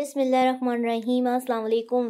बसमीम अल्लाम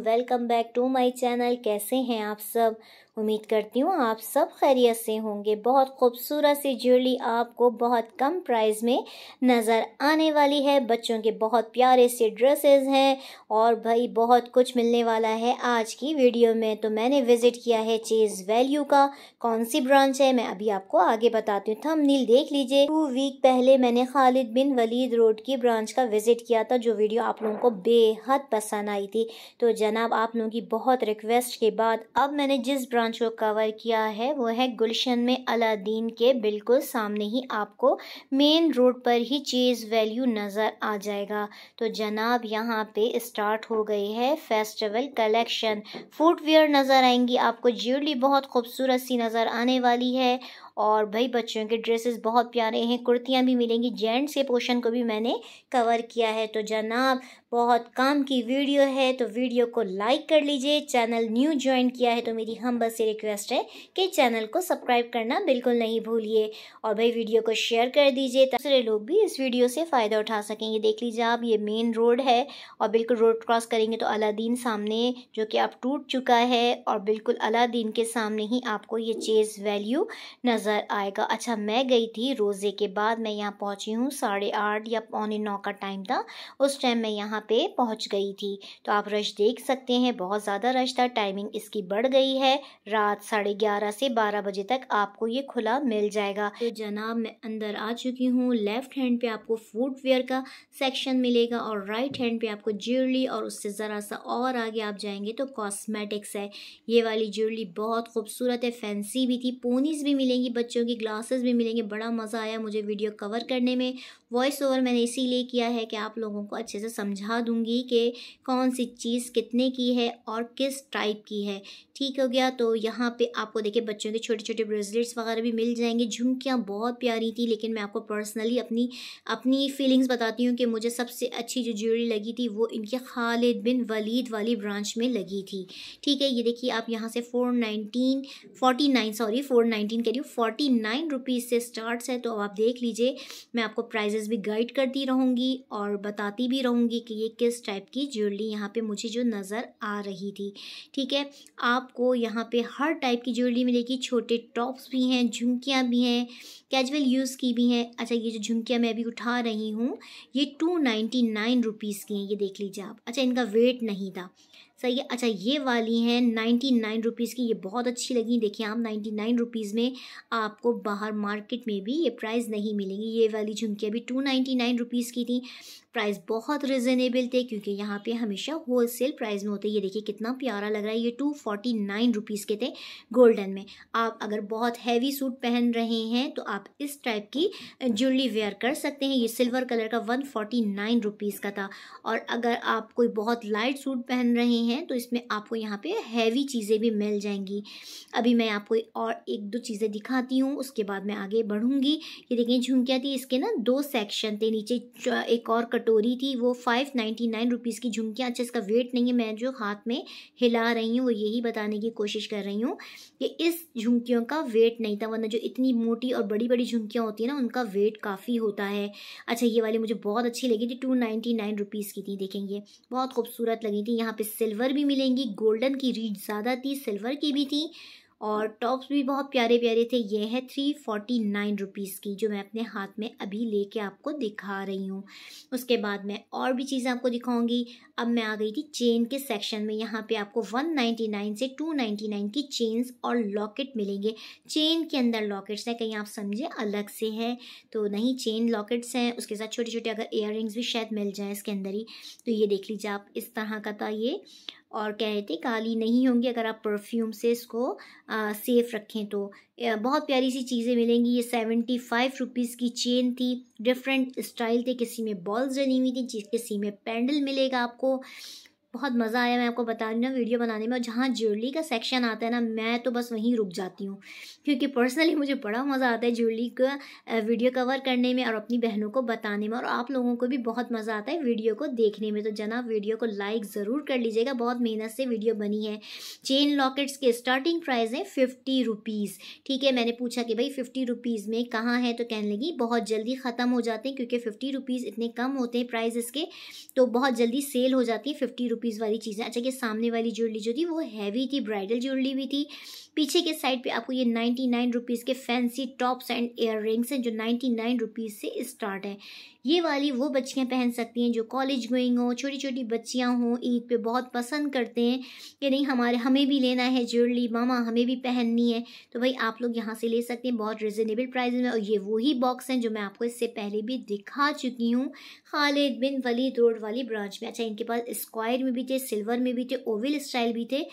welcome back to my channel कैसे हैं आप सब उम्मीद करती हूँ आप सब खैरियत से होंगे बहुत खूबसूरत सी ज्वेलरी आपको बहुत कम प्राइस में नज़र आने वाली है बच्चों के बहुत प्यारे से ड्रेसेस हैं और भाई बहुत कुछ मिलने वाला है आज की वीडियो में तो मैंने विज़िट किया है चीज़ वैल्यू का कौन सी ब्रांच है मैं अभी आपको आगे बताती हूँ थम नील देख लीजिए टू वीक पहले मैंने खालिद बिन वलीद रोड की ब्रांच का विज़िट किया था जो वीडियो आप लोगों को बेहद पसंद आई थी तो जनाब आप लोगों की बहुत रिक्वेस्ट के बाद अब मैंने जिस ब्रांच को कवर किया है वो है गुलशन में अलादीन के बिल्कुल सामने ही आपको मेन रोड पर ही चीज़ वैल्यू नज़र आ जाएगा तो जनाब यहाँ पे स्टार्ट हो गई है फेस्टिवल कलेक्शन फूटवेयर नज़र आएंगी आपको ज्वेलरी बहुत खूबसूरत सी नज़र आने वाली है और भाई बच्चों के ड्रेसेस बहुत प्यारे हैं कुर्तियाँ भी मिलेंगी जेंट्स के पोर्शन को भी मैंने कवर किया है तो जनाब बहुत काम की वीडियो है तो वीडियो को लाइक कर लीजिए चैनल न्यू ज्वाइन किया है तो मेरी हम बस से रिक्वेस्ट है कि चैनल को सब्सक्राइब करना बिल्कुल नहीं भूलिए और भाई वीडियो को शेयर कर दीजिए दूसरे लोग भी इस वीडियो से फ़ायदा उठा सकेंगे देख लीजिए आप ये मेन रोड है और बिल्कुल रोड क्रॉस करेंगे तो अलादीन सामने जो कि आप टूट चुका है और बिल्कुल अलादीन के सामने ही आपको ये चेज़ वैल्यू नज़र नज़र आएगा अच्छा मैं गई थी रोज़े के बाद मैं यहाँ पहुँची हूँ साढ़े आठ या पौने नौ का टाइम था उस टाइम मैं यहाँ पे पहुँच गई थी तो आप रश देख सकते हैं बहुत ज़्यादा रश था टाइमिंग इसकी बढ़ गई है रात साढ़े ग्यारह से बारह बजे तक आपको ये खुला मिल जाएगा तो जनाब मैं अंदर आ चुकी हूँ लेफ़्ट हैंड पे आपको फूडवेयर का सेक्शन मिलेगा और राइट हैंड पे आपको ज्वेलरी और उससे ज़रा सा और आगे आप जाएंगे तो कॉस्मेटिक्स है ये वाली ज्वेलरी बहुत खूबसूरत है फैंसी भी थी पोनीस भी मिलेंगी बच्चों की ग्लासेस भी मिलेंगे बड़ा मज़ा आया मुझे वीडियो कवर करने में वॉइस ओवर मैंने इसीलिए किया है कि आप लोगों को अच्छे से समझा दूंगी कि कौन सी चीज़ कितने की है और किस टाइप की है ठीक हो गया तो यहाँ पे आपको देखिए बच्चों के छोटे छोटे ब्रेसलेट्स वगैरह भी मिल जाएंगे झुमकियाँ बहुत प्यारी थी लेकिन मैं आपको पर्सनली अपनी अपनी फीलिंग्स बताती हूँ कि मुझे सबसे अच्छी जो ज्वेलरी लगी थी वो इनके खालिद बिन वलीद वाली ब्रांच में लगी थी ठीक है ये देखिए आप यहाँ से four nineteen forty nine sorry four nineteen कह रही हूँ फोर्टी नाइन रुपीज़ से स्टार्ट है तो अब आप देख लीजिए मैं आपको प्राइजेस भी गाइड करती रहूँगी और बताती भी रहूँगी कि ये किस टाइप की ज्वेलरी यहाँ पे मुझे जो नज़र आ रही थी ठीक है आपको यहाँ पे हर टाइप की ज्वेलरी मिलेगी छोटे टॉप्स भी हैं झुमकियाँ भी हैं कैजुअल यूज़ की भी हैं अच्छा ये जो झुमकियाँ मैं अभी उठा रही हूँ ये टू नाइन्टी नाइन रुपीज़ की हैं ये देख लीजिए आप अच्छा इनका वेट नहीं था सही है अच्छा ये वाली हैं नाइन्टी नाइन रुपीज़ की ये बहुत अच्छी लगी देखिए आप नाइन्टी नाइन रुपीज़ में आपको बाहर मार्केट में भी ये प्राइस नहीं मिलेंगी ये वाली झुमकियाँ भी टू नाइन्टी नाइन रुपीज़ की थी प्राइस बहुत रिजनेबल थे क्योंकि यहाँ पे हमेशा होल सेल प्राइस में होते ये देखिए कितना प्यारा लग रहा है ये टू फोर्टी नाइन रुपीज़ के थे गोल्डन में आप अगर बहुत हैवी सूट पहन रहे हैं तो आप इस टाइप की ज्वेलरी वेयर कर सकते हैं ये सिल्वर कलर का वन फोर्टी नाइन रुपीज़ का था और अगर आप कोई बहुत लाइट सूट पहन रहे हैं तो इसमें आपको यहाँ पर हैवी चीज़ें भी मिल जाएंगी अभी मैं आपको और एक दो चीज़ें दिखाती हूँ उसके बाद मैं आगे बढ़ूँगी ये देखिए झुमकियाँ थी इसके ना दो सेक्शन थे नीचे एक और कटोरी थी वो फाइव नाइन्टी नाइन रुपीज़ की झुमकियाँ अच्छा इसका वेट नहीं है मैं जो हाथ में हिला रही हूँ वो यही बताने की कोशिश कर रही हूँ कि इस झुमकियों का वेट नहीं था वरना जो इतनी मोटी और बड़ी बड़ी झुमकियाँ होती हैं ना उनका वेट काफ़ी होता है अच्छा ये वाली मुझे बहुत अच्छी लगी थी टू नाइन्टी नाइन रुपीज़ की थी देखेंगे बहुत खूबसूरत लगी थी यहाँ पर सिल्वर भी मिलेंगी गोल्डन की रीच ज़्यादा थी सिल्वर की भी थी और टॉप्स भी बहुत प्यारे प्यारे थे ये है थ्री फोर्टी नाइन रुपीज़ की जो मैं अपने हाथ में अभी लेके आपको दिखा रही हूँ उसके बाद मैं और भी चीज़ें आपको दिखाऊंगी अब मैं आ गई थी चेन के सेक्शन में यहाँ पे आपको वन नाइन्टी नाइन से टू नाइन्टी नाइन की चेन्स और लॉकेट मिलेंगे चेन के अंदर लॉकेट्स हैं कहीं आप समझे अलग से है तो नहीं चेन लॉकेट्स हैं उसके साथ छोटे छोटे अगर इयर भी शायद मिल जाएँ इसके अंदर ही तो ये देख लीजिए आप इस तरह का था ये और कह रहे थे काली नहीं होंगी अगर आप परफ्यूम से इसको सेफ़ रखें तो बहुत प्यारी सी चीज़ें मिलेंगी ये सेवेंटी फाइव रुपीज़ की चेन थी डिफरेंट स्टाइल थे किसी में बॉल्स जनी हुई थी किसी में पैंडल मिलेगा आपको बहुत मज़ा आया मैं आपको बता रही हूँ वीडियो बनाने में और जहाँ ज्वेलरी का सेक्शन आता है ना मैं तो बस वहीं रुक जाती हूँ क्योंकि पर्सनली मुझे बड़ा मज़ा आता है ज्वेलरी का वीडियो कवर करने में और अपनी बहनों को बताने में और आप लोगों को भी बहुत मज़ा आता है वीडियो को देखने में तो जनाब वीडियो को लाइक ज़रूर कर लीजिएगा बहुत मेहनत से वीडियो बनी है चेन लॉकेट्स के स्टार्टिंग प्राइस है फिफ्टी रुपीज़ ठीक है मैंने पूछा कि भाई फिफ्टी रुपीज़ में कहाँ है तो कहने लगी बहुत जल्दी ख़त्म हो जाते हैं क्योंकि फ़िफ्टी रुपीज़ इतने कम होते हैं प्राइज इसके तो बहुत जल्दी सेल हो जाती है फिफ्टी रुपीज़ वाली चीज़ें अच्छा कि सामने वाली ज्वेलरी जो थी वो हैवी थी ब्राइडल ज्वेलरी भी थी पीछे के साइड पे आपको ये नाइन्टी नाइन रुपीज़ के फैंसी टॉप्स एंड एयर हैं जो नाइन्टी नाइन रुपीज़ से स्टार्ट हैं ये वाली वो बच्चियाँ पहन सकती हैं जो कॉलेज गोइंग हो छोटी छोटी बच्चियाँ हों ईद पे बहुत पसंद करते हैं कि नहीं हमारे हमें भी लेना है ज्वेलरी मामा हमें भी पहननी है तो भाई आप लोग यहाँ से ले सकते हैं बहुत रिजनेबल प्राइस में और ये वही बॉक्स हैं जो मैं आपको इससे पहले भी दिखा चुकी हूँ खालिद बिन वलीद रोड वाली ब्रांच में अच्छा इनके पास स्क्वायर में भी थे सिल्वर में भी थे ओविल स्टाइल भी थे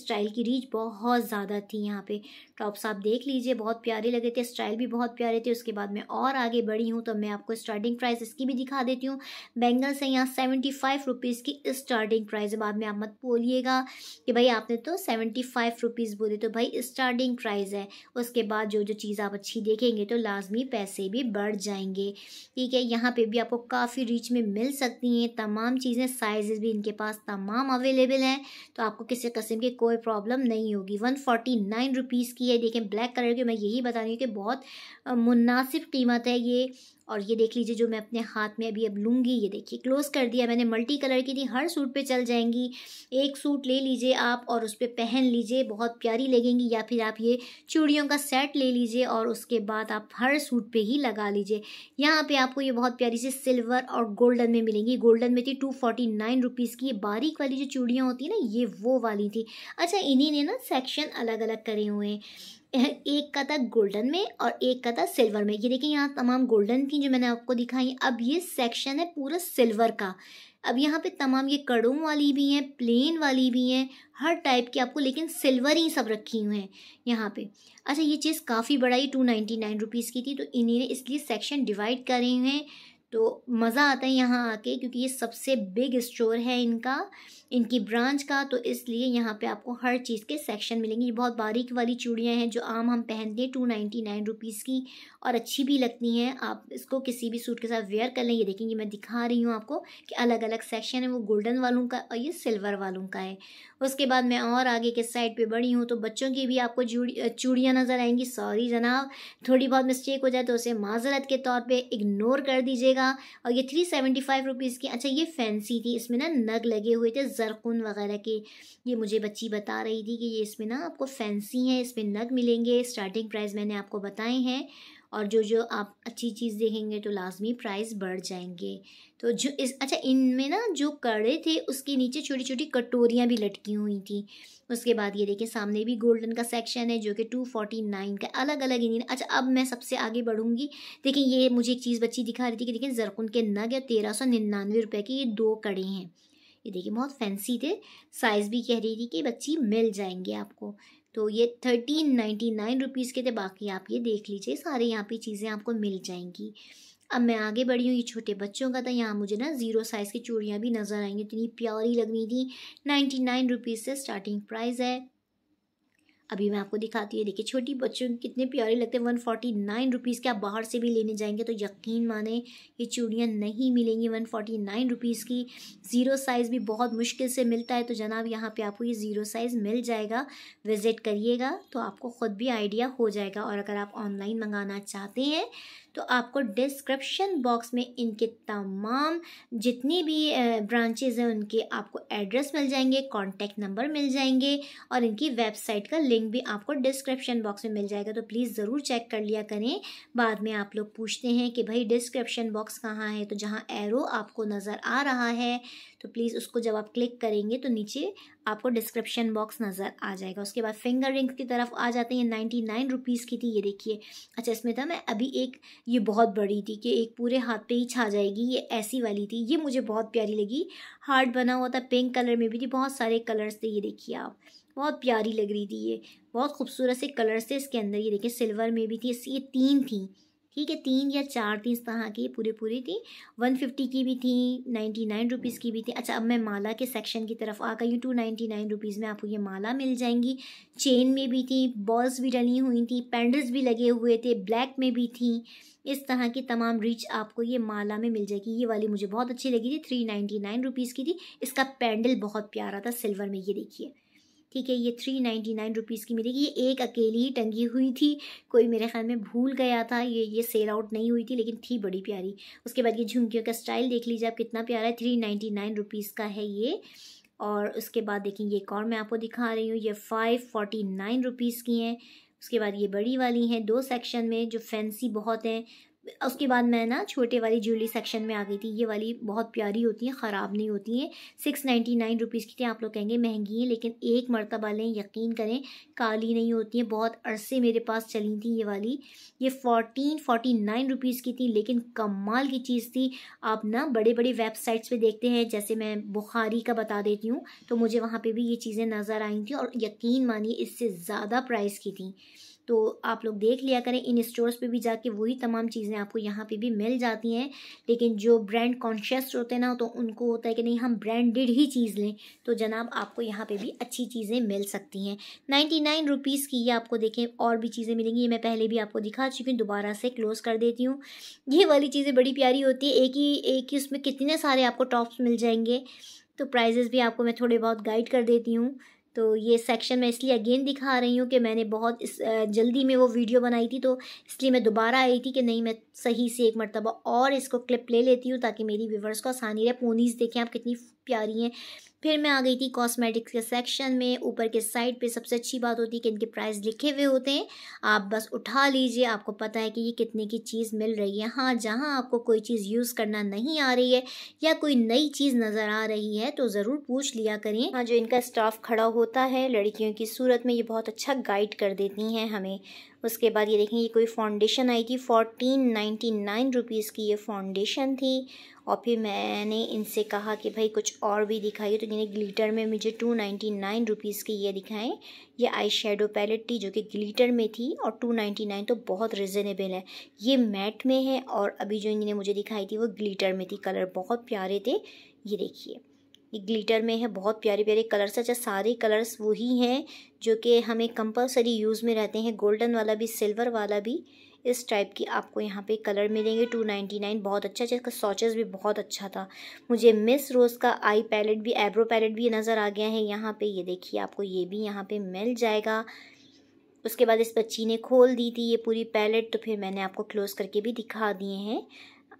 स्टाइल की रीच बहुत ज़्यादा थी यहाँ पे टॉप्स आप देख लीजिए बहुत प्यारे लगे थे स्टाइल भी बहुत प्यारे थे उसके बाद मैं और आगे बढ़ी हूँ तो मैं आपको स्टार्टिंग प्राइस इसकी भी दिखा देती हूँ बैंगल्स हैं यहाँ सेवेंटी फाइव रुपीज़ की स्टार्टिंग प्राइस बाद में आप मत बोलिएगा कि भाई आपने तो सेवेंटी फाइव रुपीज़ बोले तो भाई स्टार्टिंग प्राइस है उसके बाद जो जो चीज़ आप अच्छी देखेंगे तो लाजमी पैसे भी बढ़ जाएंगे ठीक है यहाँ पर भी आपको काफ़ी रीच में मिल सकती हैं तमाम चीज़ें साइज़ भी इनके पास तमाम अवेलेबल हैं तो आपको किसी कस्म की कोई प्रॉब्लम नहीं होगी वन फोर्टी नाइन रुपीज़ की है देखें ब्लैक कलर की मैं यही बता रही हूँ कि बहुत मुनासिब कीमत है ये और ये देख लीजिए जो मैं अपने हाथ में अभी अब लूँगी ये देखिए क्लोज़ कर दिया मैंने मल्टी कलर की थी हर सूट पे चल जाएंगी एक सूट ले लीजिए आप और उस पर पहन लीजिए बहुत प्यारी लगेंगी या फिर आप ये चूड़ियों का सेट ले लीजिए और उसके बाद आप हर सूट पर ही लगा लीजिए यहाँ पर आपको ये बहुत प्यारी सी सिल्वर और गोल्डन में मिलेंगी गोल्डन में थी टू फोर्टी नाइन रुपीज़ की ये बारीक वाली जो चूड़ियाँ होती हैं ना ये वो वाली थी अच्छा इन्हीं ने ना सेक्शन अलग अलग करे हुए हैं एक का था गोल्डन में और एक का था सिल्वर में ये देखिए यहाँ तमाम गोल्डन थी जो मैंने आपको दिखाई अब ये सेक्शन है पूरा सिल्वर का अब यहाँ पे तमाम ये कड़ों वाली भी हैं प्लेन वाली भी हैं हर टाइप की आपको लेकिन सिल्वर ही सब रखी हुई हैं यहाँ पे अच्छा ये चीज़ काफ़ी बड़ा ही टू नाइन्टी नाइन रुपीज़ की थी तो इन्हें इसलिए सेक्शन डिवाइड करे हुए हैं तो मज़ा आता है यहाँ आके क्योंकि ये सबसे बिग स्टोर है इनका इनकी ब्रांच का तो इसलिए यहाँ पे आपको हर चीज़ के सेक्शन मिलेंगे ये बहुत बारीक वाली चूड़ियाँ हैं जो आम हम पहनते हैं टू नाइन्टी नाइन रुपीज़ की और अच्छी भी लगती हैं आप इसको किसी भी सूट के साथ वेयर कर लें ये देखेंगे मैं दिखा रही हूँ आपको कि अलग अलग सेक्शन है वो गोल्डन वालों का और ये सिल्वर वालों का है उसके बाद मैं और आगे के साइड पे बढ़ी हूँ तो बच्चों की भी आपको चूड़ियाँ नज़र आएंगी सॉरी जनाब थोड़ी बहुत मिस्टेक हो जाए तो उसे माजरत के तौर पे इग्नोर कर दीजिएगा और ये थ्री सेवेंटी फाइव रुपीज़ की अच्छा ये फैंसी थी इसमें ना नग लगे हुए थे जरकुन वगैरह के ये मुझे बच्ची बता रही थी कि ये इसमें ना आपको फैंसी है इसमें नग मिलेंगे स्टार्टिंग प्राइस मैंने आपको बताए हैं और जो जो आप अच्छी चीज़ देखेंगे तो लाजमी प्राइस बढ़ जाएंगे तो जो इस अच्छा इनमें ना जो कड़े थे उसके नीचे छोटी छोटी कटोरियाँ भी लटकी हुई थी उसके बाद ये देखिए सामने भी गोल्डन का सेक्शन है जो कि टू फोर्टी नाइन का अलग अलग इन्हीं अच्छा अब मैं सबसे आगे बढ़ूँगी देखें ये मुझे एक चीज़ बच्ची दिखा रही थी कि देखें जरकुन के नग या तेरह सौ निन्यानवे रुपये के ये दो कड़े हैं ये देखिए बहुत फैंसी थे साइज़ भी कह रही थी कि बच्ची मिल जाएंगे आपको तो ये थर्टीन नाइन्टी नाइन रुपीज़ के थे बाकी आप ये देख लीजिए सारे यहाँ पे चीज़ें आपको मिल जाएंगी अब मैं आगे बढ़ी हूँ ये छोटे बच्चों का था यहाँ मुझे ना ज़ीरो साइज़ की चूड़ियाँ भी नज़र आएंगी इतनी प्यारी लग रही थी नाइन्टी नाइन रुपीज़ से स्टार्टिंग प्राइस है अभी मैं आपको दिखाती हूँ देखिए छोटी बच्चों कितने प्यारे लगते हैं वन फोर्टी नाइन रुपीज़ के आप बाहर से भी लेने जाएंगे तो यकीन माने ये चूड़ियाँ नहीं मिलेंगी वन फोर्टी नाइन रुपीज़ की ज़ीरो साइज़ भी बहुत मुश्किल से मिलता है तो जनाब यहाँ पे आपको ये ज़ीरो साइज़ मिल जाएगा विज़िट करिएगा तो आपको ख़ुद भी आइडिया हो जाएगा और अगर आप ऑनलाइन मंगाना चाहते हैं तो आपको डिस्क्रिप्शन बॉक्स में इनके तमाम जितनी भी ब्रांचेज हैं उनके आपको एड्रेस मिल जाएंगे कॉन्टैक्ट नंबर मिल जाएंगे और इनकी वेबसाइट का लिंक भी आपको डिस्क्रिप्शन बॉक्स में मिल जाएगा तो प्लीज़ ज़रूर चेक कर लिया करें बाद में आप लोग पूछते हैं कि भाई डिस्क्रिप्शन बॉक्स कहाँ है तो जहाँ एरो आपको नज़र आ रहा है तो प्लीज़ उसको जब आप क्लिक करेंगे तो नीचे आपको डिस्क्रिप्शन बॉक्स नज़र आ जाएगा उसके बाद फिंगर रिंग्स की तरफ आ जाते हैं नाइन्टी नाइन रुपीज़ की थी ये देखिए अच्छा इसमें था मैं अभी एक ये बहुत बड़ी थी कि एक पूरे हाथ पे ही छा जाएगी ये ऐसी वाली थी ये मुझे बहुत प्यारी लगी हार्ट बना हुआ था पिंक कलर में भी थी बहुत सारे कलर्स थे ये देखिए आप बहुत प्यारी लग रही थी ये बहुत खूबसूरत से कलर्स थे इसके अंदर ये देखिए सिल्वर में भी थी ये तीन थी ठीक है तीन या चार थी इस तरह की पूरी पूरी थी वन फिफ्टी की भी थी नाइन्टी नाइन रुपीज़ की भी थी अच्छा अब मैं माला के सेक्शन की तरफ आ गई हूँ टू नाइन्टी नाइन रुपीज़ में आपको ये माला मिल जाएंगी चेन में भी थी बॉल्स भी डली हुई थी पेंडल्स भी लगे हुए थे ब्लैक में भी थी इस तरह की तमाम रिच आपको ये माला में मिल जाएगी ये वाली मुझे बहुत अच्छी लगी थी थ्री नाइन्टी नाइन रुपीज़ की थी इसका पेंडल बहुत प्यारा था सिल्वर में ये देखिए ठीक है ये थ्री नाइन्टी नाइन रुपीज़ की मिलेगी ये एक अकेली ही टंगी हुई थी कोई मेरे ख्याल में भूल गया था ये ये सेल आउट नहीं हुई थी लेकिन थी बड़ी प्यारी उसके बाद ये झुमकियों का स्टाइल देख लीजिए आप कितना प्यारा है थ्री नाइन्टी नाइन रुपीज़ का है ये और उसके बाद देखें ये एक और मैं आपको दिखा रही हूँ ये फ़ाइव फोर्टी नाइन रुपीज़ की हैं उसके बाद ये बड़ी वाली हैं दो सेक्शन में जो फैंसी बहुत हैं उसके बाद मैं ना छोटे वाली ज्वेलरी सेक्शन में आ गई थी ये वाली बहुत प्यारी होती है ख़राब नहीं होती है सिक्स नाइन्टी नाइन रुपीज़ की थी आप लोग कहेंगे महंगी हैं लेकिन एक मरतबा लें यकीन करें काली नहीं होती है बहुत अरसे मेरे पास चली थी ये वाली ये फोर्टीन फोटी नाइन रुपीज़ की थी लेकिन कमाल की चीज़ थी आप ना बड़े बड़े वेबसाइट्स पर देखते हैं जैसे मैं बुखारी का बता देती हूँ तो मुझे वहाँ पर भी ये चीज़ें नज़र आई थी और यकीन मानिए इससे ज़्यादा प्राइस की थी तो आप लोग देख लिया करें इन स्टोर्स पे भी जाके वही तमाम चीज़ें आपको यहाँ पे भी मिल जाती हैं लेकिन जो ब्रांड कॉन्शियस होते हैं ना तो उनको होता है कि नहीं हम ब्रांडेड ही चीज़ लें तो जनाब आपको यहाँ पे भी अच्छी चीज़ें मिल सकती हैं नाइन्टी नाइन रुपीज़ की ये आपको देखें और भी चीज़ें मिलेंगी ये मैं पहले भी आपको दिखा चुकी हूँ दोबारा से क्लोज़ कर देती हूँ ये वाली चीज़ें बड़ी प्यारी होती है एक ही एक ही उसमें कितने सारे आपको टॉप्स मिल जाएंगे तो प्राइजेस भी आपको मैं थोड़े बहुत गाइड कर देती हूँ तो ये सेक्शन मैं इसलिए अगेन दिखा रही हूँ कि मैंने बहुत इस जल्दी में वो वीडियो बनाई थी तो इसलिए मैं दोबारा आई थी कि नहीं मैं सही से एक मरतबा और इसको क्लिप ले लेती हूँ ताकि मेरी व्यूवर्स को आसानी रहे पोनीज़ देखें आप कितनी प्यारी हैं फिर मैं आ गई थी कॉस्मेटिक्स के सेक्शन में ऊपर के साइड पे सबसे अच्छी बात होती है कि इनके प्राइस लिखे हुए होते हैं आप बस उठा लीजिए आपको पता है कि ये कितने की चीज़ मिल रही है हाँ जहाँ आपको कोई चीज़ यूज़ करना नहीं आ रही है या कोई नई चीज़ नज़र आ रही है तो ज़रूर पूछ लिया करें हाँ जो इनका स्टाफ खड़ा होता है लड़कियों की सूरत में ये बहुत अच्छा गाइड कर देती हैं हमें उसके बाद ये देखेंगे कोई फाउंडेशन आई थी फोर्टीन नाइन्टी नाइन रुपीज़ की ये फाउंडेशन थी और फिर मैंने इनसे कहा कि भाई कुछ और भी दिखाइए तो इन्हें ग्लिटर में मुझे टू नाइन्टी नाइन रुपीज़ की ये दिखाएं ये आई शेडो पैलेट थी जो कि ग्लिटर में थी और टू नाइन्टी नाइन तो बहुत रिजनेबल है ये मैट में है और अभी जो इन्होंने मुझे दिखाई थी वो ग्लीटर में थी कलर बहुत प्यारे थे ये देखिए ये ग्लिटर में है बहुत प्यारे प्यारे कलर्स अच्छा सारे कलर्स वही हैं जो कि हमें कंपलसरी यूज़ में रहते हैं गोल्डन वाला भी सिल्वर वाला भी इस टाइप की आपको यहाँ पे कलर मिलेंगे टू नाइन्टी नाइन बहुत अच्छा अच्छा इसका सॉचेस भी बहुत अच्छा था मुझे मिस रोज़ का आई पैलेट भी एब्रो पैलेट भी नज़र आ गया है यहाँ पर ये देखिए आपको ये भी यहाँ पर मिल जाएगा उसके बाद इस बच्ची ने खोल दी थी ये पूरी पैलेट तो फिर मैंने आपको क्लोज़ करके भी दिखा दिए हैं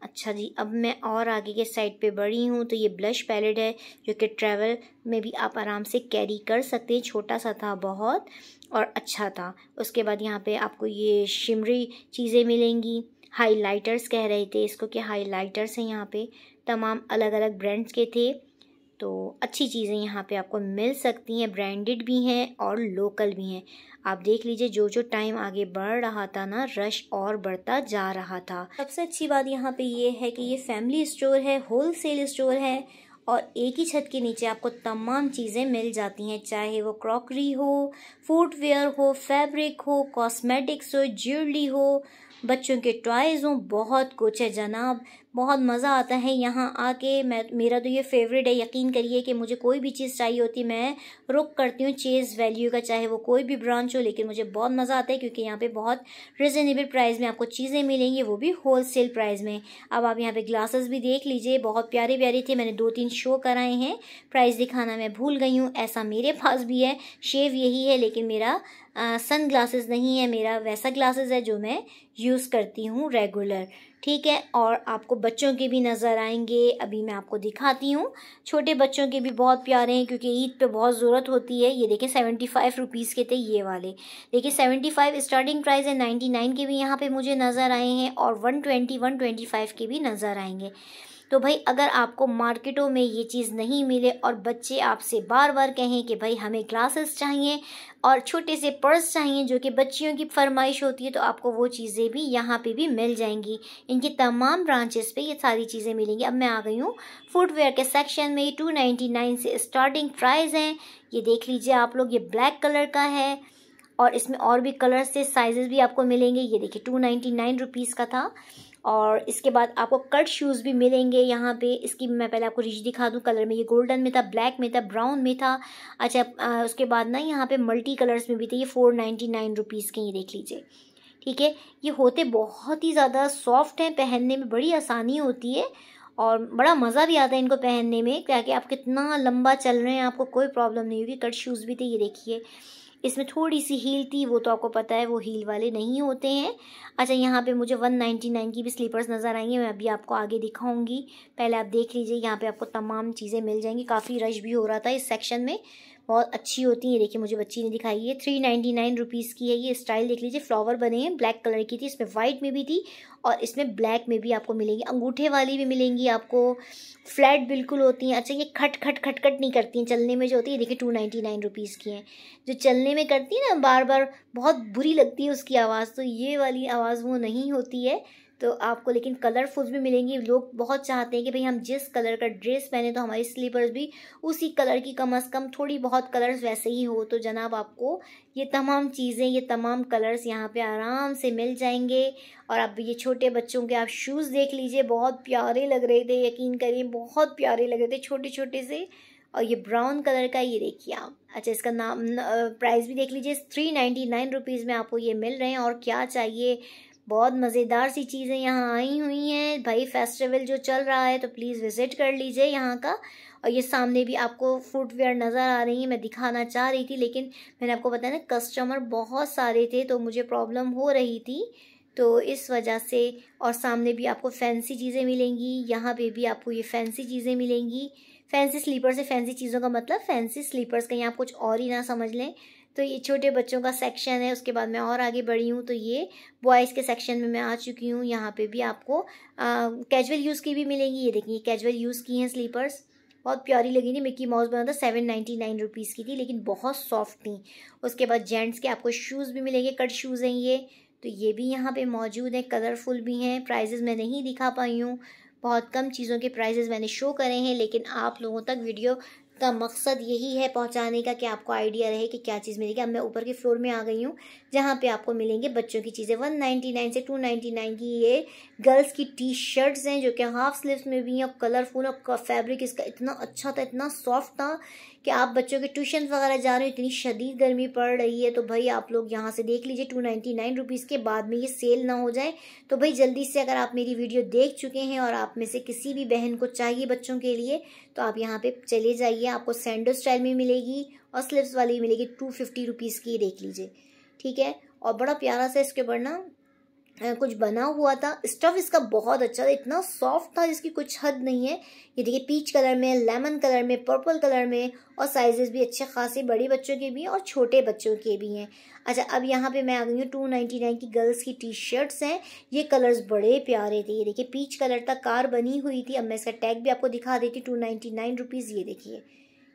अच्छा जी अब मैं और आगे के साइड पे बढ़ी हूँ तो ये ब्लश पैलेट है जो कि ट्रैवल में भी आप आराम से कैरी कर सकते हैं छोटा सा था बहुत और अच्छा था उसके बाद यहाँ पे आपको ये शिमरी चीज़ें मिलेंगी हाइलाइटर्स कह रहे थे इसको कि हाइलाइटर्स हैं यहाँ पे तमाम अलग अलग ब्रांड्स के थे तो अच्छी चीज़ें यहाँ पर आपको मिल सकती हैं ब्रांडेड भी हैं और लोकल भी हैं आप देख लीजिए जो जो टाइम आगे बढ़ रहा था ना रश और बढ़ता जा रहा था सबसे अच्छी बात यहाँ पे ये है कि ये फैमिली स्टोर है होल सेल स्टोर है और एक ही छत के नीचे आपको तमाम चीज़ें मिल जाती हैं चाहे वो क्रॉकरी हो फूटवेयर हो फैब्रिक हो कॉस्मेटिक्स हो ज्वेलरी हो बच्चों के टॉयज़ हों बहुत कुछ है जनाब बहुत मज़ा आता है यहाँ आके मैं मेरा तो ये फेवरेट है यकीन करिए कि मुझे कोई भी चीज़ चाहिए होती मैं रुक करती हूँ चेज़ वैल्यू का चाहे वो कोई भी ब्रांच हो लेकिन मुझे बहुत मज़ा आता है क्योंकि यहाँ पे बहुत रिजनेबल प्राइस में आपको चीज़ें मिलेंगी वो भी होल सेल प्राइस में अब आप यहाँ पे ग्लासेस भी देख लीजिए बहुत प्यारे प्यारे थे मैंने दो तीन शो कराए हैं प्राइस दिखाना मैं भूल गई हूँ ऐसा मेरे पास भी है शेव यही है लेकिन मेरा सन ग्लासेस नहीं है मेरा वैसा ग्लासेस है जो मैं यूज़ करती हूँ रेगुलर ठीक है और आपको बच्चों के भी नज़र आएंगे अभी मैं आपको दिखाती हूँ छोटे बच्चों के भी बहुत प्यारे हैं क्योंकि ईद पे बहुत ज़रूरत होती है ये देखिए सेवेंटी फ़ाइव रुपीज़ के थे ये वाले देखिए सेवेंटी फाइव स्टार्टिंग प्राइस है नाइन्टी नाइन के भी यहाँ पे मुझे नज़र आए हैं और one twenty one twenty five के भी नज़र आएंगे तो भाई अगर आपको मार्केटों में ये चीज़ नहीं मिले और बच्चे आपसे बार बार कहें कि भाई हमें क्लासेस चाहिए और छोटे से पर्स चाहिए जो कि बच्चियों की फरमाइश होती है तो आपको वो चीज़ें भी यहाँ पे भी मिल जाएंगी इनकी तमाम ब्रांचेस पे ये सारी चीज़ें मिलेंगी अब मैं आ गई हूँ फुटवेयर के सेक्शन में टू नाइन्टी नाइन से स्टार्टिंग प्राइस हैं ये देख लीजिए आप लोग ये ब्लैक कलर का है और इसमें और भी कलर्स से साइज़ भी आपको मिलेंगे ये देखिए टू नाइन्टी नाइन रुपीज़ का था और इसके बाद आपको कट शूज़ भी मिलेंगे यहाँ पे इसकी मैं पहले आपको रिच दिखा दूँ कलर में ये गोल्डन में था ब्लैक में था ब्राउन में था अच्छा आ, उसके बाद ना यहाँ पे मल्टी कलर्स में भी थे ये फ़ोर नाइन्टी नाइन रुपीज़ के ये देख लीजिए ठीक है ये होते बहुत ही ज़्यादा सॉफ्ट हैं पहनने में बड़ी आसानी होती है और बड़ा मज़ा भी आता है इनको पहनने में क्या कि आप कितना लंबा चल रहे हैं आपको कोई प्रॉब्लम नहीं होगी कट शूज़ भी थे ये देखिए इसमें थोड़ी सी हील थी वो तो आपको पता है वो हील वाले नहीं होते हैं अच्छा यहाँ पे मुझे 199 की भी स्लीपर्स नज़र आएंगे मैं अभी आपको आगे दिखाऊंगी पहले आप देख लीजिए यहाँ पे आपको तमाम चीज़ें मिल जाएंगी काफ़ी रश भी हो रहा था इस सेक्शन में बहुत अच्छी होती है देखिए मुझे बच्ची ने दिखाई है थ्री नाइन्टी नाइन रुपीज़ की है ये स्टाइल देख लीजिए फ्लावर बने हैं ब्लैक कलर की थी इसमें वाइट में भी थी और इसमें ब्लैक में भी आपको मिलेंगी अंगूठे वाली भी मिलेंगी आपको फ्लैट बिल्कुल होती हैं अच्छा ये खट खट खट खट नहीं करती हैं चलने में जो होती है देखिए टू नाइन्टी नाइन रुपीज़ की हैं जो चलने में करती हैं ना बार बार बहुत बुरी लगती है उसकी आवाज़ तो ये वाली आवाज़ वो नहीं होती है तो आपको लेकिन कलरफुल भी मिलेंगी लोग बहुत चाहते हैं कि भाई हम जिस कलर का ड्रेस पहने तो हमारी स्लीपर्स भी उसी कलर की कम अज़ कम थोड़ी बहुत कलर्स वैसे ही हो तो जनाब आपको ये तमाम चीज़ें ये तमाम कलर्स यहाँ पे आराम से मिल जाएंगे और अब ये छोटे बच्चों के आप शूज़ देख लीजिए बहुत प्यारे लग रहे थे यकीन करिए बहुत प्यारे लग रहे थे छोटे छोटे से और ये ब्राउन कलर का ये देखिए आप अच्छा इसका नाम प्राइस भी देख लीजिए थ्री नाइन्टी नाइन रुपीज़ में आपको ये मिल रहे हैं और क्या चाहिए बहुत मज़ेदार सी चीज़ें यहाँ आई हुई हैं भाई फेस्टिवल जो चल रहा है तो प्लीज़ विज़िट कर लीजिए यहाँ का और ये सामने भी आपको फुटवेयर नज़र आ रही है मैं दिखाना चाह रही थी लेकिन मैंने आपको बताया ना कस्टमर बहुत सारे थे तो मुझे प्रॉब्लम हो रही थी तो इस वजह से और सामने भी आपको फैंसी चीज़ें मिलेंगी यहाँ पे भी आपको ये फैंसी चीज़ें मिलेंगी फैंसी स्लीपर से फैंसी चीज़ों का मतलब फैंसी स्लीपर्स कहीं आप कुछ और ही ना समझ लें तो ये छोटे बच्चों का सेक्शन है उसके बाद मैं और आगे बढ़ी हूँ तो ये बॉयज़ के सेक्शन में मैं आ चुकी हूँ यहाँ पे भी आपको कैजुअल यूज़ की भी मिलेंगी ये देखिए कैजुअल यूज़ की हैं स्लीपर्स बहुत प्यारी लगी थी मिक्की माउस बना था सेवन नाइन्टी नाइन रुपीज़ की थी लेकिन बहुत सॉफ्ट थी उसके बाद जेंट्स के आपको शूज़ भी मिलेंगे कट शूज़ हैं ये तो ये भी यहाँ पे मौजूद है कलरफुल भी हैं प्राइजेज़ मैं नहीं दिखा पाई हूँ बहुत कम चीज़ों के प्राइजेज़ मैंने शो करे हैं लेकिन आप लोगों तक वीडियो का मकसद यही है पहुँचाने का कि आपको आइडिया रहे कि क्या चीज़ मिलेगी अब मैं ऊपर के फ्लोर में आ गई हूँ जहाँ पे आपको मिलेंगे बच्चों की चीज़ें वन नाइन से टू नाइन की ये गर्ल्स की टी शर्ट्स हैं जो कि हाफ स्लीव्स में भी हैं और कलरफुल और फैब्रिक इसका इतना अच्छा था इतना सॉफ्ट था कि आप बच्चों के ट्यूशन वगैरह जा रहे हो इतनी शदीद गर्मी पड़ रही है तो भाई आप लोग यहाँ से देख लीजिए टू नाइन्टी नाइन रुपीज़ के बाद में ये सेल ना हो जाए तो भाई जल्दी से अगर आप मेरी वीडियो देख चुके हैं और आप में से किसी भी बहन को चाहिए बच्चों के लिए तो आप यहाँ पे चले जाइए आपको सैंडो स्टाइल में मिलेगी और स्लिप्स वाली मिलेगी टू फिफ्टी रुपीज़ की देख लीजिए ठीक है और बड़ा प्यारा सा इसके ऊपर ना कुछ बना हुआ था स्टफ इसका बहुत अच्छा था इतना सॉफ्ट था जिसकी कुछ हद नहीं है ये देखिए पीच कलर में लेमन कलर में पर्पल कलर में और साइजेस भी अच्छे खासे बड़े बच्चों के भी हैं और छोटे बच्चों के भी हैं अच्छा अब यहाँ पे मैं आ गई हूँ टू नाइन्टी नाइन की गर्ल्स की टी शर्ट्स हैं ये कलर्स बड़े प्यारे थे ये देखिए पीच कलर तक कार बनी हुई थी अब मैं इसका टैग भी आपको दिखा देती टू नाइन्टी नाइन रुपीज़ ये देखिए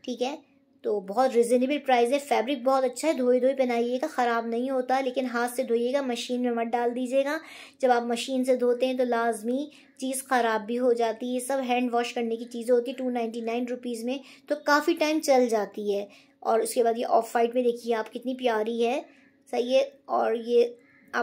ठीक है तो बहुत रिजनेबल प्राइस है फैब्रिक बहुत अच्छा है धोई धोई पहनाइएगा ख़राब नहीं होता लेकिन हाथ से धोइएगा मशीन में मत डाल दीजिएगा जब आप मशीन से धोते हैं तो लाजमी चीज़ ख़राब भी हो जाती है सब हैंड वॉश करने की चीज़ें होती है टू नाइन्टी नाइन रुपीज़ में तो काफ़ी टाइम चल जाती है और उसके बाद ये ऑफ वाइट में देखिए आप कितनी प्यारी है सही है और ये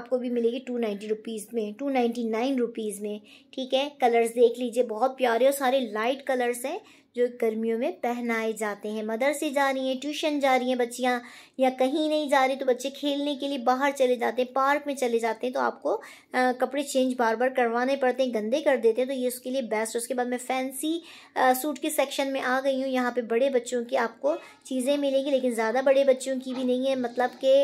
आपको भी मिलेगी टू नाइन्टी रुपीज़ में टू नाइन्टी नाइन रुपीज़ में ठीक है कलर्स देख लीजिए बहुत प्यारे और सारे लाइट कलर्स हैं जो गर्मियों में पहनाए जाते हैं मदरसे जा रही हैं ट्यूशन जा रही हैं बच्चियाँ या कहीं नहीं जा रही तो बच्चे खेलने के लिए बाहर चले जाते हैं पार्क में चले जाते हैं तो आपको आ, कपड़े चेंज बार बार करवाने पड़ते हैं गंदे कर देते हैं तो ये उसके लिए बेस्ट उसके बाद मैं फैंसी आ, सूट के सेक्शन में आ गई हूँ यहाँ पर बड़े बच्चों की आपको चीज़ें मिलेंगी लेकिन ज़्यादा बड़े बच्चों की भी नहीं है मतलब कि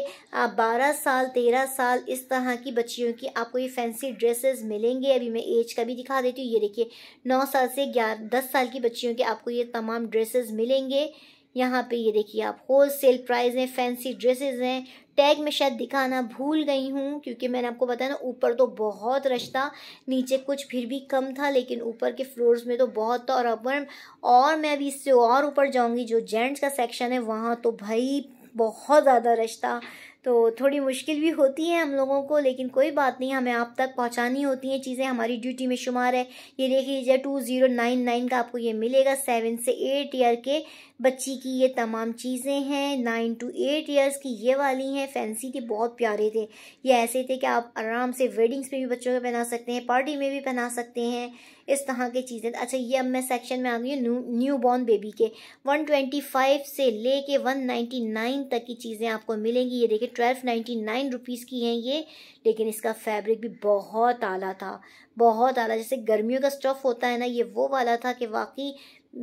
बारह साल तेरह साल इस तरह की बच्चियों की आपको ये फैंसी ड्रेसेस मिलेंगे अभी मैं एज का भी दिखा देती हूँ ये देखिए नौ साल से ग्यारह दस साल की बच्चियों के आप आपको ये तमाम ड्रेसेस मिलेंगे यहाँ पे ये देखिए आप होल सेल प्राइस हैं फैंसी ड्रेसेस हैं टैग में शायद दिखाना भूल गई हूँ क्योंकि मैंने आपको बताया ना ऊपर तो बहुत रश था नीचे कुछ फिर भी कम था लेकिन ऊपर के फ्लोर्स में तो बहुत था और अपन और मैं अभी इससे और ऊपर जाऊँगी जो जेंट्स का सेक्शन है वहाँ तो भाई बहुत ज़्यादा रश था तो थोड़ी मुश्किल भी होती है हम लोगों को लेकिन कोई बात नहीं हमें आप तक पहुंचानी होती हैं चीज़ें हमारी ड्यूटी में शुमार है ये देख लीजिए टू ज़ीरो नाइन नाइन का आपको ये मिलेगा सेवन से एट ईयर के बच्ची की ये तमाम चीज़ें हैं नाइन टू एट ईयर्स की ये वाली हैं फैंसी थे बहुत प्यारे थे ये ऐसे थे कि आप आराम से वेडिंग्स में भी बच्चों को पहना सकते हैं पार्टी में भी पहना सकते हैं इस तरह की चीज़ें अच्छा ये अब मैं सेक्शन में आ गई हूँ न्यू बॉर्न बेबी के 125 से ले नाइन्टी 199 तक की चीज़ें आपको मिलेंगी ये देखिए ट्वेल्व नाइन्टी रुपीज़ की हैं ये लेकिन इसका फैब्रिक भी बहुत आला था बहुत आला जैसे गर्मियों का स्टफ़ होता है ना ये वो वाला था कि वाकई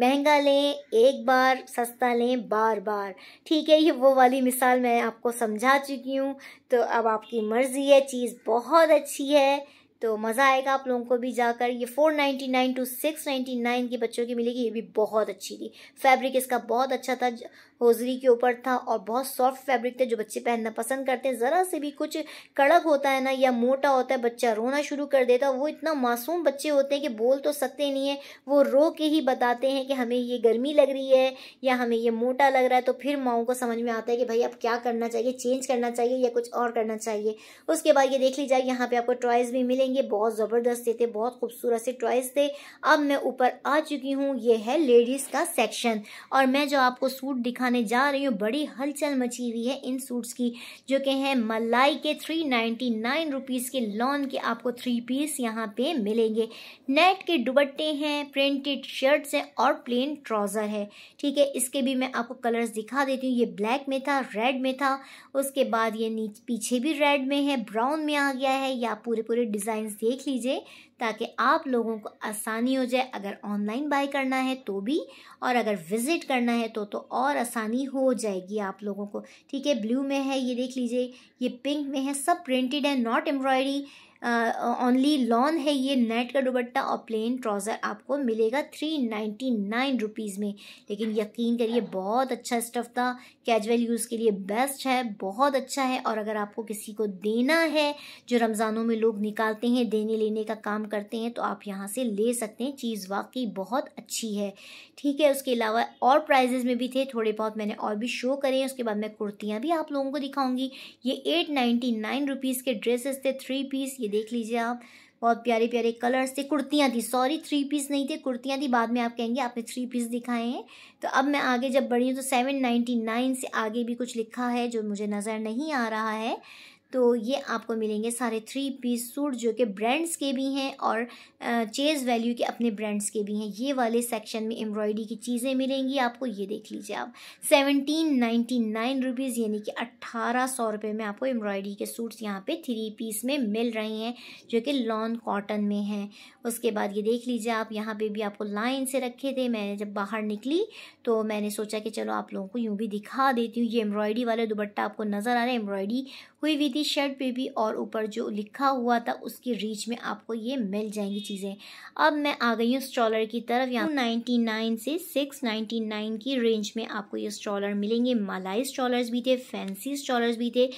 महंगा लें एक बार सस्ता लें बार बार ठीक है ये वो वाली मिसाल मैं आपको समझा चुकी हूँ तो अब आपकी मर्ज़ी है चीज़ बहुत अच्छी है तो मज़ा आएगा आप लोगों को भी जाकर ये 499 टू नाइन की बच्चों की मिलेगी ये भी बहुत अच्छी थी फैब्रिक इसका बहुत अच्छा था होजरी के ऊपर था और बहुत सॉफ्ट फैब्रिक थे जो बच्चे पहनना पसंद करते हैं ज़रा से भी कुछ कड़क होता है ना या मोटा होता है बच्चा रोना शुरू कर देता है वो इतना मासूम बच्चे होते हैं कि बोल तो सकते नहीं है वो रो के ही बताते हैं कि हमें ये गर्मी लग रही है या हमें ये मोटा लग रहा है तो फिर माओ को समझ में आता है कि भाई अब क्या करना चाहिए चेंज करना चाहिए या कुछ और करना चाहिए उसके बाद ये देख लीजिए यहाँ पर आपको टॉयज़ भी मिलेंगे ये बहुत ज़बरदस्त थे थे बहुत खूबसूरत से टॉयज़ थे अब मैं ऊपर आ चुकी हूँ ये है लेडीज़ का सेक्शन और मैं जो आपको सूट दिखाने जा रही हूँ बड़ी हलचल मची हुई है इन सूट्स की जो कि हैं मलाई के थ्री नाइन्टी के लॉन के आपको थ्री पीस यहाँ पे मिलेंगे नेट के दुबट्टे हैं प्रिंटेड शर्ट्स हैं और प्लेन ट्राउज़र है ठीक है इसके भी मैं आपको कलर्स दिखा देती हूँ ये ब्लैक में था रेड में था उसके बाद ये पीछे भी रेड में है ब्राउन में आ गया है या पूरे पूरे डिज़ाइन डिज़ाइंस देख लीजिए ताकि आप लोगों को आसानी हो जाए अगर ऑनलाइन बाय करना है तो भी और अगर विज़िट करना है तो तो और आसानी हो जाएगी आप लोगों को ठीक है ब्लू में है ये देख लीजिए ये पिंक में है सब प्रिंटेड है नॉट एम्ब्रॉयडरी ओनली लॉन है ये नेट का दुबट्टा और प्लेन ट्राउज़र आपको मिलेगा थ्री नाइन्टी नाइन रुपीज़ में लेकिन यकीन करिए बहुत अच्छा स्टफ़ था कैजुअल यूज़ के लिए बेस्ट है बहुत अच्छा है और अगर आपको किसी को देना है जो रमज़ानों में लोग निकालते हैं देने लेने का काम करते हैं तो आप यहाँ से ले सकते हैं चीज़ वाकई बहुत अच्छी है ठीक है उसके अलावा और प्राइजेज़ में भी थे थोड़े बहुत मैंने और भी शो करे हैं उसके बाद मैं कुर्तियाँ भी आप लोगों को दिखाऊँगी ये एट नाइन्टी नाइन रुपीज़ के ड्रेसेस थे थ्री पीस ये देख लीजिए आप बहुत प्यारे प्यारे कलर्स थे कुर्तियाँ थी सॉरी थ्री पीस नहीं थे कुर्तियाँ थी बाद में आप कहेंगे आपने थ्री पीस दिखाए हैं तो अब मैं आगे जब बढ़ी हूँ तो सेवन नाइन्टी नाइन से आगे भी कुछ लिखा है जो मुझे नज़र नहीं आ रहा है तो ये आपको मिलेंगे सारे थ्री पीस सूट जो कि ब्रांड्स के भी हैं और चेज़ वैल्यू के अपने ब्रांड्स के भी हैं ये वाले सेक्शन में एम्ब्रॉयडरी की चीज़ें मिलेंगी आपको ये देख लीजिए आप सेवनटीन नाइन्टी नाइन रुपीज़ यानी कि अट्ठारह सौ रुपये में आपको एम्ब्रॉयडरी के सूट्स यहाँ पे थ्री पीस में मिल रहे हैं जो कि लॉन्ग कॉटन में हैं उसके बाद ये देख लीजिए आप यहाँ पर भी आपको लाइन से रखे थे मैंने जब बाहर निकली तो मैंने सोचा कि चलो आप लोगों को यूँ भी दिखा देती हूँ ये एम्ब्रॉयडरी वाले दुबट्टा आपको नज़र आ रहा है एम्ब्रॉयडरी हुई हुई थी शर्ट पे भी और ऊपर जो लिखा हुआ था उसकी रीच में आपको ये मिल जाएंगी चीज़ें अब मैं आ गई हूँ स्ट्रॉलर की तरफ यहाँ नाइन्टी नाइन से सिक्स नाइन्टी नाइन की रेंज में आपको ये स्ट्रॉलर मिलेंगे मलाई स्ट्रॉलर्स भी थे फैंसी स्ट्रॉलर्स भी थे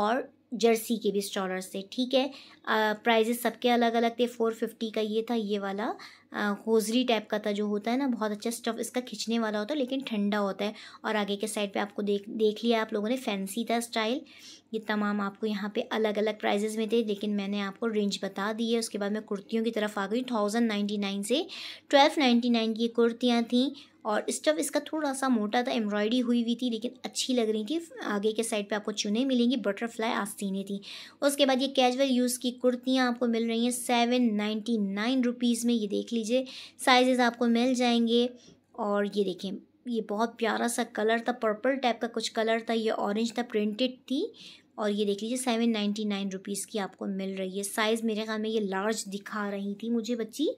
और जर्सी के भी स्टॉलर्स थे ठीक है प्राइजेस सबके अलग अलग थे फोर फिफ्टी का ये था ये वाला होजरी टाइप का था जो होता है ना बहुत अच्छा स्टफ इसका खिंचने वाला होता है लेकिन ठंडा होता है और आगे के साइड पे आपको देख देख लिया आप लोगों ने फैंसी था स्टाइल ये तमाम आपको यहाँ पे अलग अलग प्राइजेज़ में थे लेकिन मैंने आपको रेंज बता दी है उसके बाद मैं कुर्तियों की तरफ आ गई थाउजेंड नाइन्टी नाइन से ट्वेल्व नाइन्टी नाइन की कुर्तियाँ थी और स्टफ इसका थोड़ा सा मोटा था एम्ब्रॉयडरी हुई हुई थी लेकिन अच्छी लग रही थी आगे के साइड पे आपको चुने मिलेंगी बटरफ्लाई आस्तीनें थी उसके बाद ये कैजुअल यूज़ की कुर्तियाँ आपको मिल रही हैं सेवन नाइन्टी नाइन रुपीज़ में ये देख लीजिए साइजेज़ आपको मिल जाएंगे और ये देखें ये बहुत प्यारा सा कलर था पर्पल टाइप का कुछ कलर था ये ऑरेंज था प्रिंटेड थी और ये देख लीजिए सेवन नाइन्टी नाइन रुपीज़ की आपको मिल रही है साइज़ मेरे ख्याल में ये लार्ज दिखा रही थी मुझे बच्ची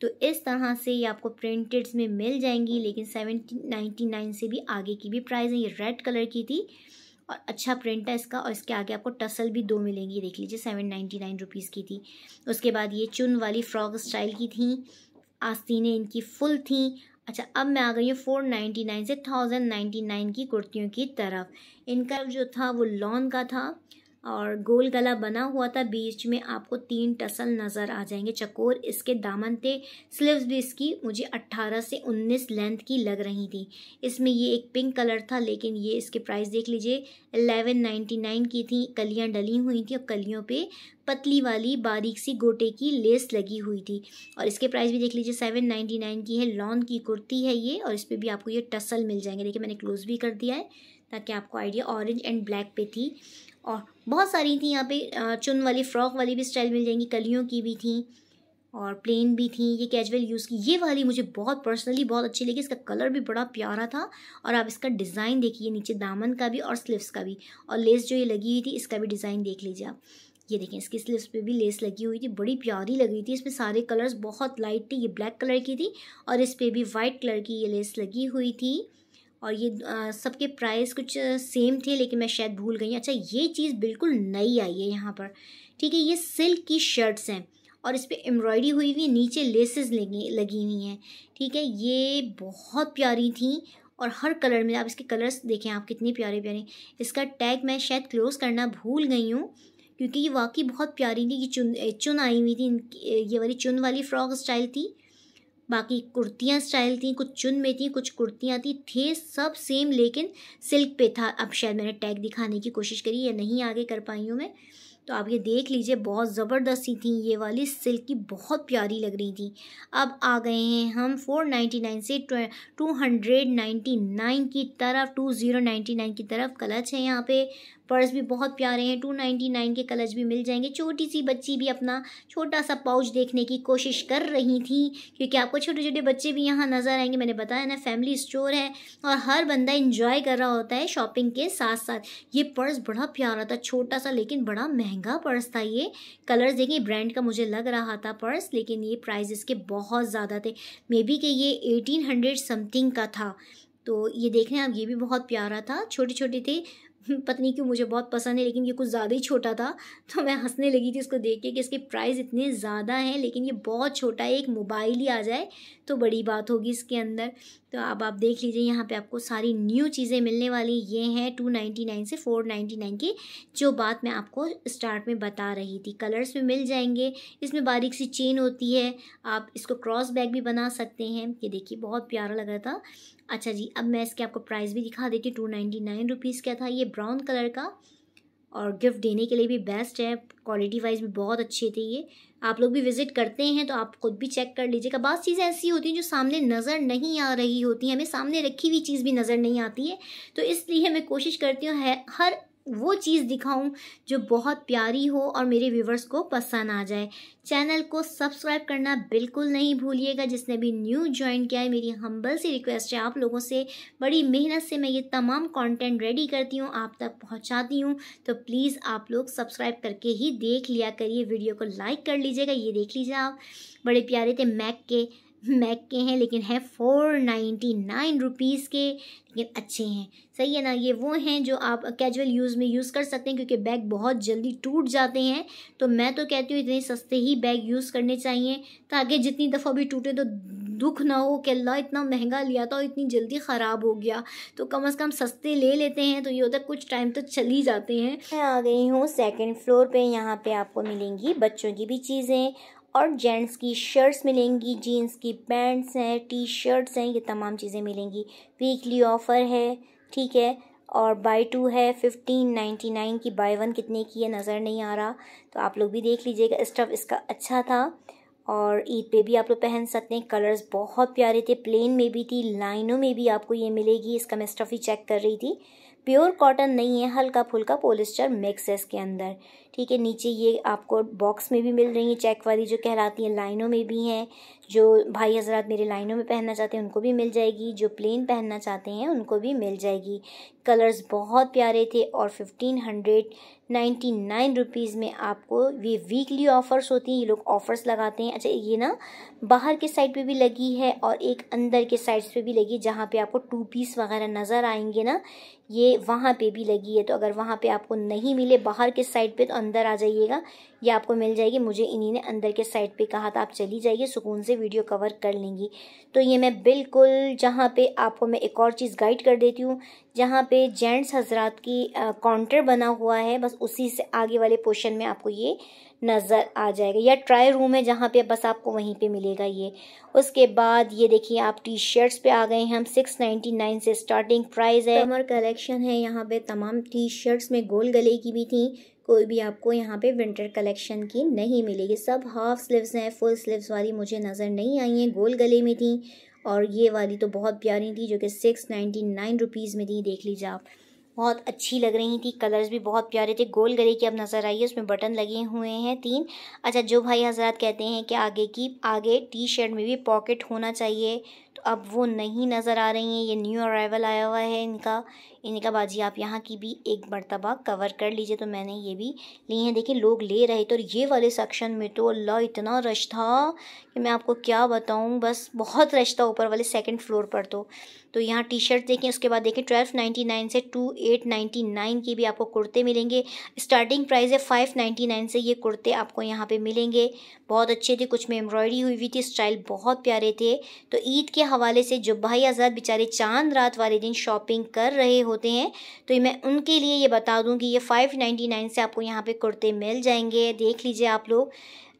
तो इस तरह से ये आपको प्रिंटेड्स में मिल जाएंगी लेकिन सेवनटीन नाइन्टी नाइन से भी आगे की भी प्राइस है ये रेड कलर की थी और अच्छा प्रिंट है इसका और इसके आगे आपको टसल भी दो मिलेंगी देख लीजिए सेवन नाइन्टी नाइन रुपीज़ की थी उसके बाद ये चुन वाली फ्रॉक स्टाइल की थी आस्तीनें इनकी फुल थी अच्छा अब मैं आ गई हूँ फोर नाइन्टी नाइन से थाउजेंड नाइन्टी नाइन की कुर्तियों की तरफ इनका जो था वो लॉन का था और गोल गला बना हुआ था बीच में आपको तीन टसल नज़र आ जाएंगे चकोर इसके दामन थे स्लीव्स भी इसकी मुझे 18 से 19 लेंथ की लग रही थी इसमें ये एक पिंक कलर था लेकिन ये इसके प्राइस देख लीजिए 1199 की थी कलियां डली हुई थी और कलियों पे पतली वाली बारीक सी गोटे की लेस लगी हुई थी और इसके प्राइस भी देख लीजिए सेवन नाइन्टी नाइन की है लॉन्ग की कुर्ती है ये और इस पर भी आपको ये टसल मिल जाएंगे देखिए मैंने क्लोज़ भी कर दिया है ताकि आपको आइडिया ऑरेंज एंड ब्लैक पे थी और बहुत सारी थी यहाँ पे चुन वाली फ्रॉक वाली भी स्टाइल मिल जाएंगी कलियों की भी थी और प्लेन भी थी ये कैजुअल यूज़ की ये वाली मुझे बहुत पर्सनली बहुत अच्छी लगी इसका कलर भी बड़ा प्यारा था और आप इसका डिज़ाइन देखिए नीचे दामन का भी और स्लीव्स का भी और लेस जो ये लगी हुई थी इसका भी डिज़ाइन देख लीजिए आप ये देखें इसकी स्लीव्स पे भी लेस लगी हुई थी बड़ी प्यारी लग रही थी इसमें सारे कलर्स बहुत लाइट थी ये ब्लैक कलर की थी और इस पर भी वाइट कलर की ये लेस लगी हुई थी और ये सबके प्राइस कुछ सेम थे लेकिन मैं शायद भूल गई अच्छा ये चीज़ बिल्कुल नई आई है यहाँ पर ठीक है ये सिल्क की शर्ट्स हैं और इस पर एम्ब्रॉयडरी हुई हुई नीचे लेसेस लगी लगी हुई हैं ठीक है ये बहुत प्यारी थी और हर कलर में आप इसके कलर्स देखें आप कितने प्यारे प्यारे इसका टैग मैं शायद क्लोज करना भूल गई हूँ क्योंकि ये वाकई बहुत प्यारी थी ये चुन चुन आई हुई थी ये वाली चुन वाली फ्रॉक स्टाइल थी बाकी कुर्तियाँ स्टाइल थी कुछ चुन में थी कुछ कुर्तियाँ थी थे सब सेम लेकिन सिल्क पे था अब शायद मैंने टैग दिखाने की कोशिश करी या नहीं आगे कर पाई हूँ मैं तो आप ये देख लीजिए बहुत ज़बरदस्त थी ये वाली सिल्क की बहुत प्यारी लग रही थी अब आ गए हैं हम 499 से 299 की तरफ 2099 की तरफ कलच है यहाँ पे पर्स भी बहुत प्यारे हैं टू नाइन्टी नाइन के कलर्स भी मिल जाएंगे छोटी सी बच्ची भी अपना छोटा सा पाउच देखने की कोशिश कर रही थी क्योंकि आपको छोटे छोटे बच्चे भी यहाँ नज़र आएंगे मैंने बताया ना फैमिली स्टोर है और हर बंदा इंजॉय कर रहा होता है शॉपिंग के साथ साथ ये पर्स बड़ा प्यारा था छोटा सा लेकिन बड़ा महंगा पर्स था ये कलर्स देखिए ब्रांड का मुझे लग रहा था पर्स लेकिन ये प्राइस इसके बहुत ज़्यादा थे मे बी कि ये एटीन हंड्रेड समथिंग का था तो ये देखने आप ये भी बहुत प्यारा था छोटे छोटे थे पता नहीं क्यों मुझे बहुत पसंद है लेकिन ये कुछ ज़्यादा ही छोटा था तो मैं हंसने लगी थी इसको देख के कि इसके प्राइस इतने ज़्यादा हैं लेकिन ये बहुत छोटा है एक मोबाइल ही आ जाए तो बड़ी बात होगी इसके अंदर तो अब आप देख लीजिए यहाँ पे आपको सारी न्यू चीज़ें मिलने वाली ये हैं टू नाइन्टी नाइन से फोर नाइन्टी नाइन की जो बात मैं आपको स्टार्ट में बता रही थी कलर्स में मिल जाएंगे इसमें बारीक सी चेन होती है आप इसको क्रॉस बैग भी बना सकते हैं ये देखिए बहुत प्यारा लग रहा था अच्छा जी अब मैं इसके आपको प्राइस भी दिखा देती हूँ टू नाइन्टी नाइन रुपीज़ का था ये ब्राउन कलर का और गिफ्ट देने के लिए भी बेस्ट है क्वालिटी वाइज भी बहुत अच्छे थे ये आप लोग भी विज़िट करते हैं तो आप खुद भी चेक कर लीजिएगा बस चीज़ें ऐसी होती हैं जो सामने नज़र नहीं आ रही होती हैं हमें सामने रखी हुई चीज़ भी नज़र नहीं आती है तो इसलिए मैं कोशिश करती हूँ हर वो चीज़ दिखाऊं जो बहुत प्यारी हो और मेरे व्यूवर्स को पसंद आ जाए चैनल को सब्सक्राइब करना बिल्कुल नहीं भूलिएगा जिसने भी न्यू ज्वाइन किया है मेरी हम्बल सी रिक्वेस्ट है आप लोगों से बड़ी मेहनत से मैं ये तमाम कंटेंट रेडी करती हूँ आप तक पहुँचाती हूँ तो प्लीज़ आप लोग सब्सक्राइब करके ही देख लिया करिए वीडियो को लाइक कर लीजिएगा ये देख लीजिए आप बड़े प्यारे थे मैक के मैक के हैं लेकिन है फ़ोर नाइन्टी नाइन रुपीज़ के लेकिन अच्छे हैं सही है ना ये वो हैं जो आप कैजुअल यूज़ में यूज़ कर सकते हैं क्योंकि बैग बहुत जल्दी टूट जाते हैं तो मैं तो कहती हूँ इतने सस्ते ही बैग यूज़ करने चाहिए ताकि जितनी दफ़ा भी टूटे तो दुख ना हो कि अल्लाह इतना महंगा लिया था और इतनी जल्दी ख़राब हो गया तो कम अज़ कम सस्ते ले लेते हैं तो ये होता है कुछ टाइम तो चल ही जाते हैं मैं आ गई हूँ सेकेंड फ्लोर पर यहाँ पर आपको मिलेंगी बच्चों की भी चीज़ें और जेंट्स की शर्ट्स मिलेंगी जीन्स की पैंट्स हैं टी शर्ट्स हैं ये तमाम चीज़ें मिलेंगी वीकली ऑफ़र है ठीक है और बाई टू है फिफ्टीन नाइन्टी नाइन की बाई वन कितने की है नज़र नहीं आ रहा तो आप लोग भी देख लीजिएगा स्टफ़ इसका अच्छा था और ईद पे भी आप लोग पहन सकते हैं कलर्स बहुत प्यारे थे प्लेन में भी थी लाइनों में भी आपको ये मिलेगी इसका मैं स्टफ़ ही चेक कर रही थी प्योर कॉटन नहीं है हल्का फुल्का पोलिस्टर मिक्स है इसके अंदर ठीक है नीचे ये आपको बॉक्स में भी मिल रही है चेक वाली जो कहलाती हैं लाइनों में भी हैं जो भाई हजरात मेरे लाइनों में पहनना चाहते हैं उनको भी मिल जाएगी जो प्लेन पहनना चाहते हैं उनको भी मिल जाएगी कलर्स बहुत प्यारे थे और fifteen hundred ninety nine rupees में आपको ये वीकली ऑफ़र्स होती हैं ये लोग ऑफ़र्स लगाते हैं अच्छा ये ना बाहर के साइड पे भी लगी है और एक अंदर के साइड्स पे भी लगी जहाँ पे आपको टू पीस वगैरह नज़र आएंगे ना ये वहाँ पे भी लगी है तो अगर वहाँ पे आपको नहीं मिले बाहर के साइड पे तो अंदर आ जाइएगा ये आपको मिल जाएगी मुझे इन्हीं ने अंदर के साइड पे कहा था आप चली जाइए सुकून से वीडियो कवर कर लेंगी तो ये मैं बिल्कुल जहाँ पे आपको मैं एक और चीज़ गाइड कर देती हूँ जहाँ पे जेंट्स हजरात की काउंटर बना हुआ है बस उसी से आगे वाले पोर्शन में आपको ये नज़र आ जाएगा या ट्राई रूम है जहाँ पे बस आपको वहीं पे मिलेगा ये उसके बाद ये देखिए आप टी शर्ट्स पे आ गए हैं हम सिक्स नाइन्टी नाइन से स्टार्टिंग प्राइस है कमर कलेक्शन है यहाँ पे तमाम टी शर्ट्स में गोल गले की भी थी कोई भी आपको यहाँ पे विंटर कलेक्शन की नहीं मिलेगी सब हाफ स्लीव्स हैं फुल स्लीव्स वाली मुझे नज़र नहीं आई हैं गोल गले में थी और ये वाली तो बहुत प्यारी थी जो कि सिक्स नाइन्टी नाइन रुपीज़ में थी देख लीजिए आप बहुत अच्छी लग रही थी कलर्स भी बहुत प्यारे थे गोल गले की अब नज़र आई है उसमें बटन लगे हुए हैं तीन अच्छा जो भाई हजरात कहते हैं कि आगे की आगे टी शर्ट में भी पॉकेट होना चाहिए तो अब वो नहीं नज़र आ रही हैं ये न्यू अराइवल आया हुआ है इनका इनका बाजी आप यहाँ की भी एक मरतबा कवर कर लीजिए तो मैंने ये भी ली हैं देखिए लोग ले रहे थे तो और ये वाले सेक्शन में तो अल्लाह इतना रश था कि मैं आपको क्या बताऊँ बस बहुत रश था ऊपर वाले सेकेंड फ्लोर पर तो तो यहाँ टी शर्ट देखें उसके बाद देखें ट्वेल्व नाइन्टी नाइन से टू एट नाइन्टी नाइन की भी आपको कुर्ते मिलेंगे स्टार्टिंग प्राइस है फाइव नाइन्टी नाइन से ये कुर्ते आपको यहाँ पे मिलेंगे बहुत अच्छे थे कुछ में एम्ब्रॉयडरी हुई हुई थी स्टाइल बहुत प्यारे थे तो ईद के हवाले से जो भाई आज़ाद बेचारे चांद रात वाले दिन शॉपिंग कर रहे होते हैं तो मैं उनके लिए ये बता दूँ कि ये फ़ाइव नाइन्टी नाइन से आपको यहाँ पे कुर्ते मिल जाएंगे देख लीजिए आप लोग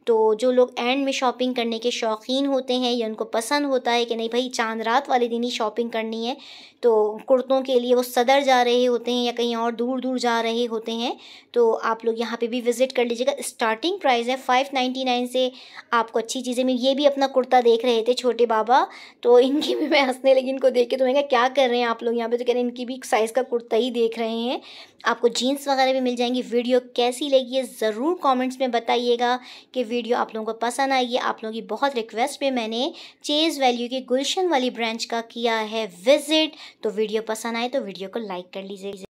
तो जो लोग एंड में शॉपिंग करने के शौकीन होते हैं या उनको पसंद होता है कि नहीं भाई चांद रात वाले दिन ही शॉपिंग करनी है तो कुर्तों के लिए वो सदर जा रहे होते हैं या कहीं और दूर दूर जा रहे होते हैं तो आप लोग यहाँ पे भी विज़िट कर लीजिएगा स्टार्टिंग प्राइस है फाइव नाइन्टी नाइन से आपको अच्छी चीज़ें मिल ये भी अपना कुर्ता देख रहे थे छोटे बाबा तो इनकी भी मैं हंसने लगी इनको देख के तो मैं क्या कर रहे हैं आप लोग यहाँ पे तो कह रहे हैं इनकी भी साइज़ का कुर्ता ही देख रहे हैं आपको जीन्स वगैरह भी मिल जाएंगी वीडियो कैसी लगी है ज़रूर कमेंट्स में बताइएगा कि वीडियो आप लोगों को पसंद आई है आप लोगों की बहुत रिक्वेस्ट पे मैंने चेज़ वैल्यू के गुलशन वाली ब्रांच का किया है विज़िट तो वीडियो पसंद आए तो वीडियो को लाइक कर लीजिए